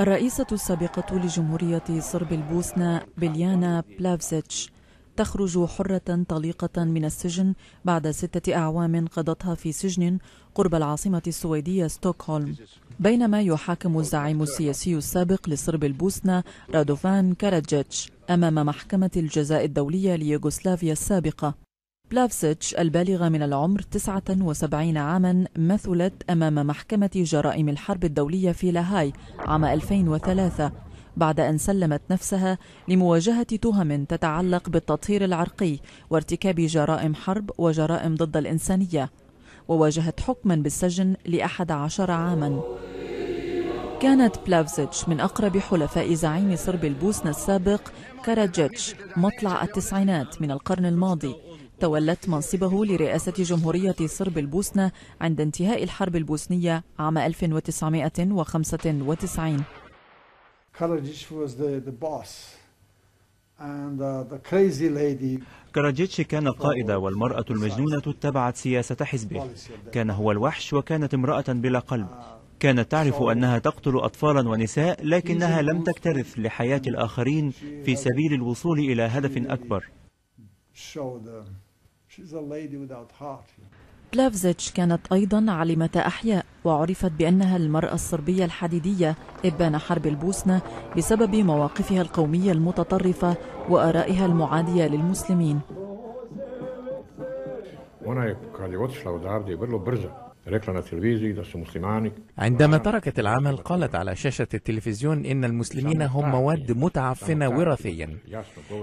الرئيسة السابقة لجمهورية صرب البوسنة بليانا بلافزيتش تخرج حرة طليقة من السجن بعد ستة أعوام قضتها في سجن قرب العاصمة السويدية ستوكهولم بينما يحاكم الزعيم السياسي السابق لصرب البوسنة رادوفان كاراجيتش أمام محكمة الجزاء الدولية ليوغوسلافيا السابقة بلافسيتش البالغة من العمر 79 عاما مثلت أمام محكمة جرائم الحرب الدولية في لاهاي عام 2003 بعد أن سلمت نفسها لمواجهة تهم تتعلق بالتطهير العرقي وارتكاب جرائم حرب وجرائم ضد الإنسانية وواجهت حكما بالسجن لأحد عشر عاما كانت بلافزيتش من أقرب حلفاء زعيم صرب البوسنة السابق كاراجيتش مطلع التسعينات من القرن الماضي تولت منصبه لرئاسة جمهورية صرب البوسنة عند انتهاء الحرب البوسنية عام 1995 كراجيتش uh, كان القائد والمرأة المجنونة اتبعت سياسة حزبه كان هو الوحش وكانت امرأة بلا قلب كانت تعرف أنها تقتل أطفالا ونساء لكنها لم تكترث لحياة الآخرين في سبيل الوصول إلى هدف أكبر بلافزيتش كانت أيضا عالمة أحياء وعرفت بأنها المرأة الصربية الحديدية إبان حرب البوسنة بسبب مواقفها القومية المتطرفة وآرائها المعادية للمسلمين. عندما تركت العمل قالت على شاشة التلفزيون إن المسلمين هم مواد متعفنة وراثيا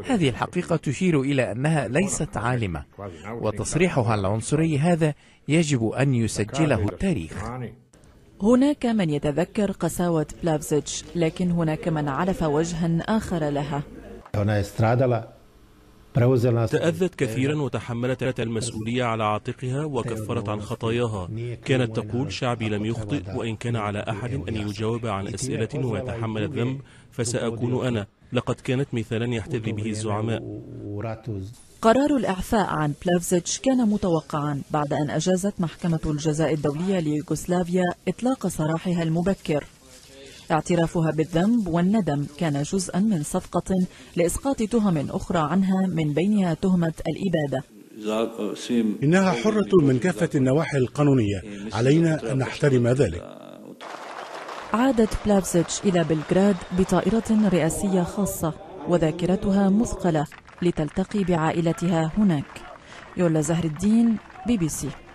هذه الحقيقة تشير إلى أنها ليست عالمة وتصريحها العنصري هذا يجب أن يسجله التاريخ هناك من يتذكر قساوة بلافزيتش لكن هناك من علف وجها آخر لها تأذت كثيرا وتحملت المسؤولية على عاتقها وكفرت عن خطاياها كانت تقول شعبي لم يخطئ وإن كان على أحد أن يجاوب عن أسئلة ويتحمل الذنب فسأكون أنا لقد كانت مثالا يحتذي به الزعماء قرار الإعفاء عن بلافزيتش كان متوقعا بعد أن أجازت محكمة الجزاء الدولية ليوغوسلافيا إطلاق سراحها المبكر اعترافها بالذنب والندم كان جزءا من صفقة لإسقاط تهم أخرى عنها من بينها تهمة الإبادة إنها حرة من كافة النواحي القانونية علينا أن نحترم ذلك عادت بلافزيتش إلى بلغراد بطائرة رئاسية خاصة وذاكرتها مثقلة لتلتقي بعائلتها هناك يولا زهر الدين بي بي سي